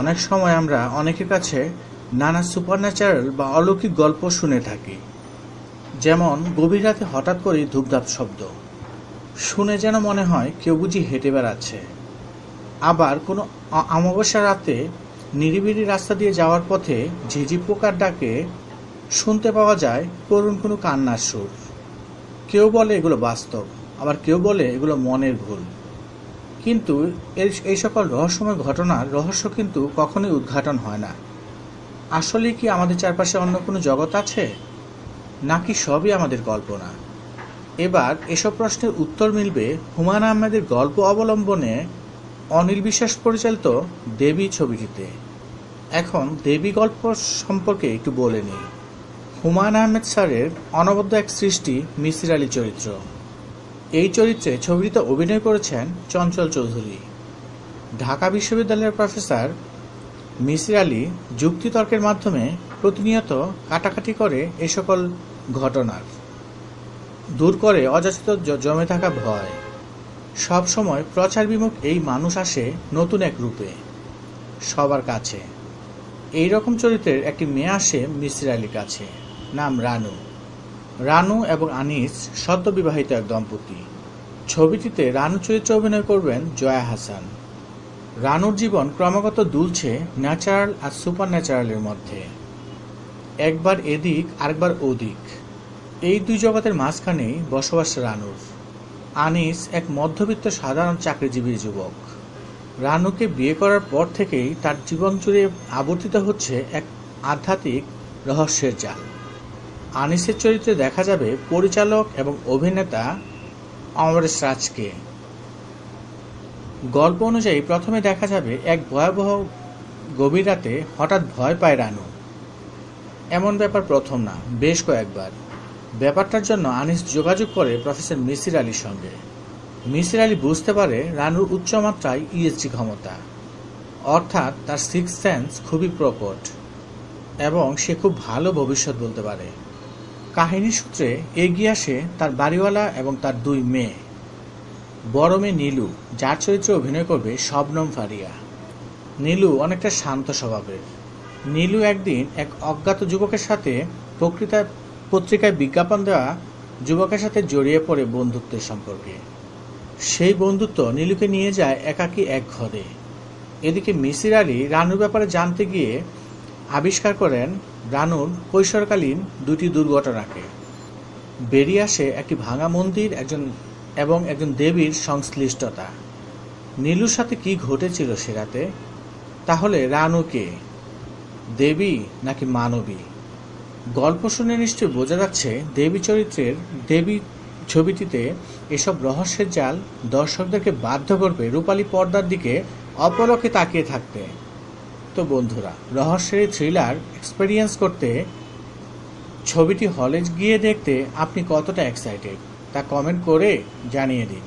অনেক সময় আমরা অনেকের কাছে নানা সুপারন্যাচারাল বা অলৌকিক গল্প শুনে থাকি যেমন গভীর রাতে হঠাৎ করে ধূপধাপ শব্দ শুনে যেন মনে হয় কেউ বুঝি হেঁটে বেড়াচ্ছে আবার কোনো অমাবস্যা রাতে নিরিবিলি রাস্তা দিয়ে যাওয়ার পথে ঝিঝি পোকার ডাকে শুনতে পাওয়া যায় করুণ কোনো কান্নার সুর কেউ বলে এগুলো বাস্তব আবার কেউ বলে এগুলো মনের ভুল কিন্তু এর এই সকল রহস্যময় ঘটনার রহস্য কিন্তু কখনোই উদ্ঘাটন হয় না আসলে কি আমাদের চারপাশে অন্য কোনো জগৎ আছে নাকি সবই আমাদের কল্পনা এবার এসব প্রশ্নের উত্তর মিলবে হুমায়ুন আহমেদের গল্প অবলম্বনে অনিল বিশ্বাস পরিচালিত দেবী ছবিটিতে এখন দেবী গল্প সম্পর্কে একটু বলে নিই হুমায়ুন আহমেদ স্যারের অনবদ্য এক সৃষ্টি মিসির আলী চরিত্র এই চরিত্রে ছবিটিতে অভিনয় করেছেন চঞ্চল চৌধুরী ঢাকা বিশ্ববিদ্যালয়ের প্রফেসর মিসির আলী যুক্তিতর্কের মাধ্যমে প্রতিনিয়ত কাটাকাটি করে এ সকল ঘটনার দূর করে অযাচিত জমে থাকা ভয় সব সময় প্রচার বিমুখ এই মানুষ আসে নতুন এক রূপে সবার কাছে এই রকম চরিত্রের একটি মেয়ে আসে মিসির আলীর কাছে নাম রানু রানু এবং আনিস সদ্যবিবাহিত এক দম্পতি ছবিটিতে রানু চরিত্রে অভিনয় করবেন জয়া হাসান রানুর জীবন ক্রমাগত দুলছে ন্যাচারাল আর সুপার ন্যাচারালের মধ্যে একবার এদিক আরেকবার ওদিক এই দুই জগতের মাঝখানেই বসবাস রানুর আনিস এক মধ্যবিত্ত সাধারণ চাকরিজীবী যুবক রানুকে বিয়ে করার পর থেকেই তার জীবন জুড়ে আবর্তিত হচ্ছে এক আধ্যাত্মিক রহস্যের জাল আনিসের চরিত্রে দেখা যাবে পরিচালক এবং অভিনেতা অমরেশ রাজকে গল্প অনুযায়ী প্রথমে দেখা যাবে এক ভয়াবহ গভীর রাতে হঠাৎ ভয় পায় রানু এমন ব্যাপার প্রথম না বেশ কয়েকবার ব্যাপারটার জন্য আনিস যোগাযোগ করে প্রফেসর মিসির আলীর সঙ্গে মিসির আলী বুঝতে পারে রানুর উচ্চমাত্রায় ইএসজি e ক্ষমতা অর্থাৎ তার সিক্স সেন্স খুবই প্রকট এবং সে খুব ভালো ভবিষ্যৎ বলতে পারে কাহিনী সূত্রে এগিয়ে আসে তার বাড়িওয়ালা এবং তার দুই মেয়ে বড় মেয়ে নীলু যার চরিত্রে অভিনয় করবে শবনম ফারিয়া নীলু অনেকটা শান্ত স্বভাবের নীলু একদিন এক অজ্ঞাত যুবকের সাথে প্রকৃতা পত্রিকায় বিজ্ঞাপন দেওয়া যুবকের সাথে জড়িয়ে পড়ে বন্ধুত্বের সম্পর্কে সেই বন্ধুত্ব নীলুকে নিয়ে যায় একাকি এক ঘরে এদিকে মিসির আলী রানুর ব্যাপারে জানতে গিয়ে আবিষ্কার করেন রানুর কৈশোরকালীন দুটি দুর্ঘটনাকে বেরিয়ে আসে একটি ভাঙা মন্দির একজন এবং একজন দেবীর সংশ্লিষ্টতা নীলুর সাথে কি ঘটেছিল সে রাতে তাহলে রানু কে দেবী নাকি মানবী গল্প শুনে নিশ্চয়ই বোঝা যাচ্ছে দেবী চরিত্রের দেবী ছবিটিতে এসব রহস্যের জাল দর্শকদেরকে বাধ্য করবে রূপালী পর্দার দিকে অপলকে তাকিয়ে থাকতে তো বন্ধুরা রহস্যের থ্রিলার এক্সপিরিয়েন্স করতে ছবিটি হলে গিয়ে দেখতে আপনি কতটা এক্সাইটেড তা কমেন্ট করে জানিয়ে দিন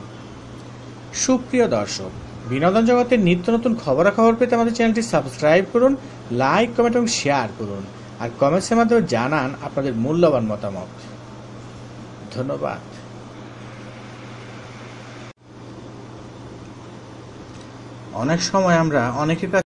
সুপ্রিয় দর্শক বিনোদন জগতের নিত্য নতুন খবরাখবর পেতে আমাদের চ্যানেলটি সাবস্ক্রাইব করুন লাইক কমেন্ট এবং শেয়ার করুন আর কমেন্টসের মাধ্যমে জানান আপনাদের মূল্যবান মতামত ধন্যবাদ অনেক সময় আমরা অনেকের কাছে